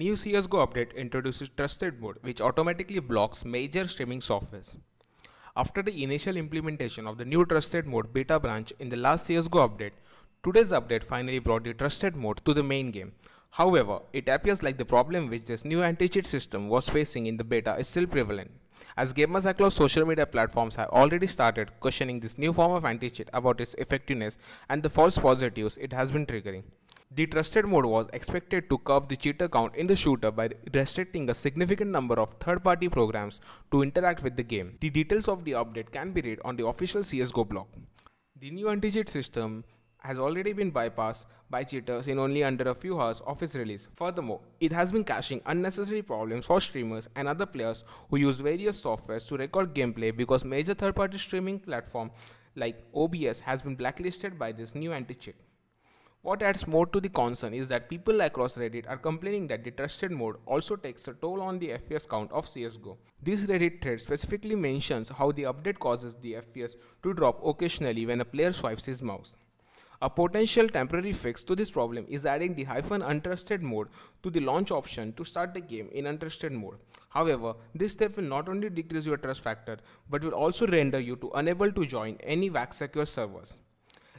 New CSGO update introduces Trusted Mode, which automatically blocks major streaming softwares. After the initial implementation of the new Trusted Mode beta branch in the last CSGO update, today's update finally brought the Trusted Mode to the main game. However, it appears like the problem which this new anti-cheat system was facing in the beta is still prevalent, as gamers across social media platforms have already started questioning this new form of anti-cheat about its effectiveness and the false positives it has been triggering. The trusted mode was expected to curb the cheater count in the shooter by restricting a significant number of third-party programs to interact with the game. The details of the update can be read on the official CSGO blog. The new anti-cheat system has already been bypassed by cheaters in only under a few hours of its release. Furthermore, it has been caching unnecessary problems for streamers and other players who use various softwares to record gameplay because major third-party streaming platform like OBS has been blacklisted by this new anti-cheat. What adds more to the concern is that people across Reddit are complaining that the trusted mode also takes a toll on the FPS count of CSGO. This Reddit thread specifically mentions how the update causes the FPS to drop occasionally when a player swipes his mouse. A potential temporary fix to this problem is adding the hyphen untrusted mode to the launch option to start the game in untrusted mode. However, this step will not only decrease your trust factor but will also render you to unable to join any VAC secure servers.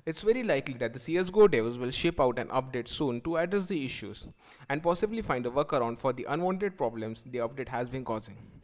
It's very likely that the CSGO devs will ship out an update soon to address the issues and possibly find a workaround for the unwanted problems the update has been causing.